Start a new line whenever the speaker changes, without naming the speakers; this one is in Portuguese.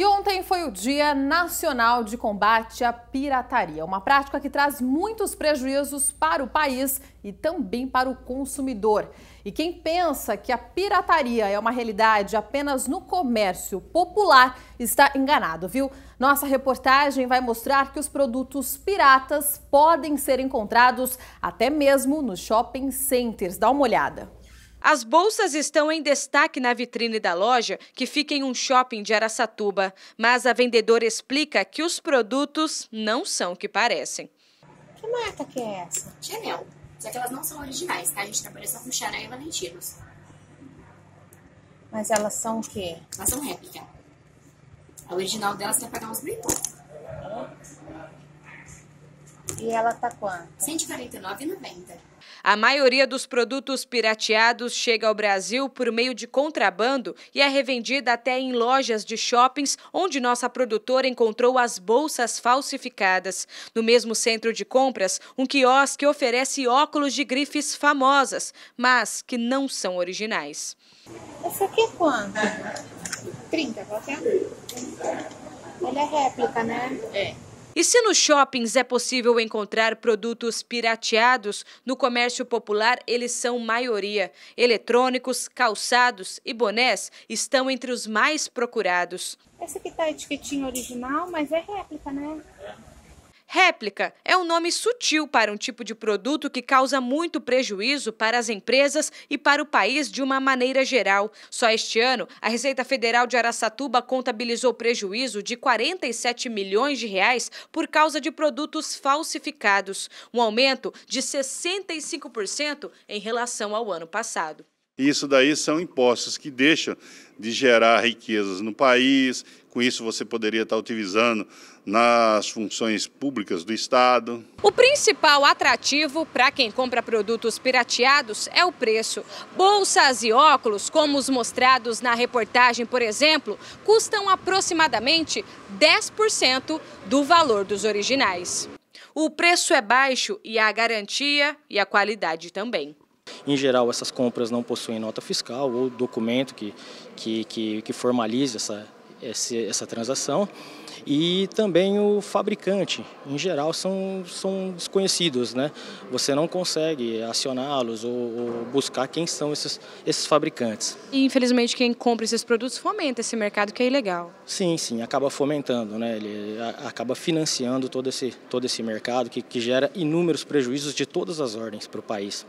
E ontem foi o Dia Nacional de Combate à Pirataria, uma prática que traz muitos prejuízos para o país e também para o consumidor. E quem pensa que a pirataria é uma realidade apenas no comércio popular está enganado, viu? Nossa reportagem vai mostrar que os produtos piratas podem ser encontrados até mesmo nos shopping centers. Dá uma olhada.
As bolsas estão em destaque na vitrine da loja, que fica em um shopping de Araçatuba, mas a vendedora explica que os produtos não são o que parecem.
Que marca que é essa? Chanel. Só que elas não são originais, tá? A gente trabalha só com Chanel e Valentinos. Mas elas são o quê? Elas são réplica.
A original delas vai pagar uns
bem E ela tá quanto? R$149,90.
A maioria dos produtos pirateados chega ao Brasil por meio de contrabando e é revendida até em lojas de shoppings, onde nossa produtora encontrou as bolsas falsificadas. No mesmo centro de compras, um quiosque oferece óculos de grifes famosas, mas que não são originais. Essa aqui é quanto?
30, qualquer? ser? É? Ela é réplica, né?
É. E se nos shoppings é possível encontrar produtos pirateados, no comércio popular eles são maioria. Eletrônicos, calçados e bonés estão entre os mais procurados. Essa
aqui tá a etiquetinha original, mas é réplica, né? É.
Réplica é um nome sutil para um tipo de produto que causa muito prejuízo para as empresas e para o país de uma maneira geral. Só este ano, a Receita Federal de Araçatuba contabilizou prejuízo de 47 milhões de reais por causa de produtos falsificados, um aumento de 65% em relação ao ano passado. E isso daí são impostos que deixam de gerar riquezas no país, com isso você poderia estar utilizando nas funções públicas do Estado. O principal atrativo para quem compra produtos pirateados é o preço. Bolsas e óculos, como os mostrados na reportagem, por exemplo, custam aproximadamente 10% do valor dos originais. O preço é baixo e a garantia e a qualidade também.
Em geral, essas compras não possuem nota fiscal ou documento que, que, que, que formalize essa, essa transação e também o fabricante, em geral, são, são desconhecidos, né? Você não consegue acioná-los ou, ou, buscar quem são esses, esses fabricantes.
E, infelizmente, quem compra esses produtos fomenta esse mercado que é ilegal.
Sim, sim, acaba fomentando, né? Ele acaba financiando todo esse, todo esse mercado que, que gera inúmeros prejuízos de todas as ordens para o país.